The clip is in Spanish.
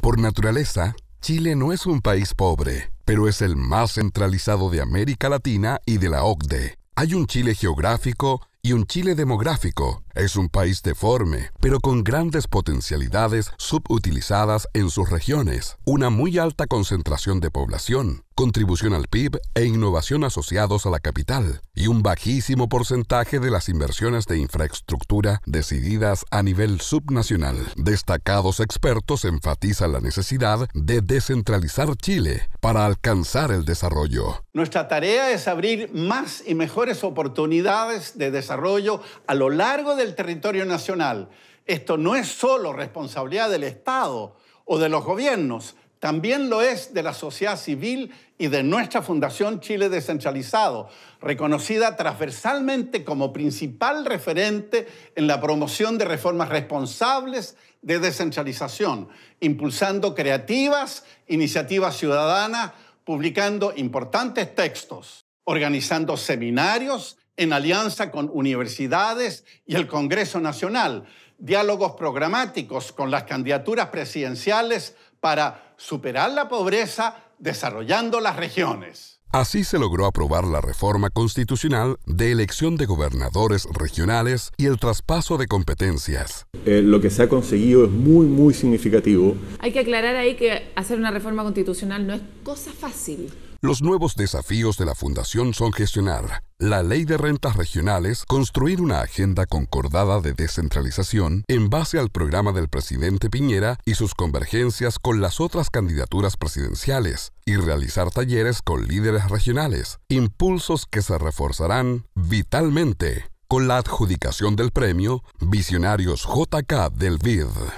Por naturaleza, Chile no es un país pobre, pero es el más centralizado de América Latina y de la OCDE. Hay un Chile geográfico y un Chile demográfico. Es un país deforme, pero con grandes potencialidades subutilizadas en sus regiones, una muy alta concentración de población, contribución al PIB e innovación asociados a la capital, y un bajísimo porcentaje de las inversiones de infraestructura decididas a nivel subnacional. Destacados expertos enfatizan la necesidad de descentralizar Chile para alcanzar el desarrollo. Nuestra tarea es abrir más y mejores oportunidades de desarrollo a lo largo del territorio nacional. Esto no es solo responsabilidad del Estado o de los gobiernos, también lo es de la sociedad civil y de nuestra Fundación Chile Descentralizado, reconocida transversalmente como principal referente en la promoción de reformas responsables de descentralización, impulsando creativas iniciativas ciudadanas, publicando importantes textos, organizando seminarios en alianza con universidades y el Congreso Nacional, diálogos programáticos con las candidaturas presidenciales para superar la pobreza desarrollando las regiones. Así se logró aprobar la reforma constitucional de elección de gobernadores regionales y el traspaso de competencias. Eh, lo que se ha conseguido es muy, muy significativo. Hay que aclarar ahí que hacer una reforma constitucional no es cosa fácil. Los nuevos desafíos de la Fundación son gestionar la ley de rentas regionales, construir una agenda concordada de descentralización en base al programa del presidente Piñera y sus convergencias con las otras candidaturas presidenciales, y realizar talleres con líderes regionales, impulsos que se reforzarán vitalmente con la adjudicación del premio Visionarios JK del BID.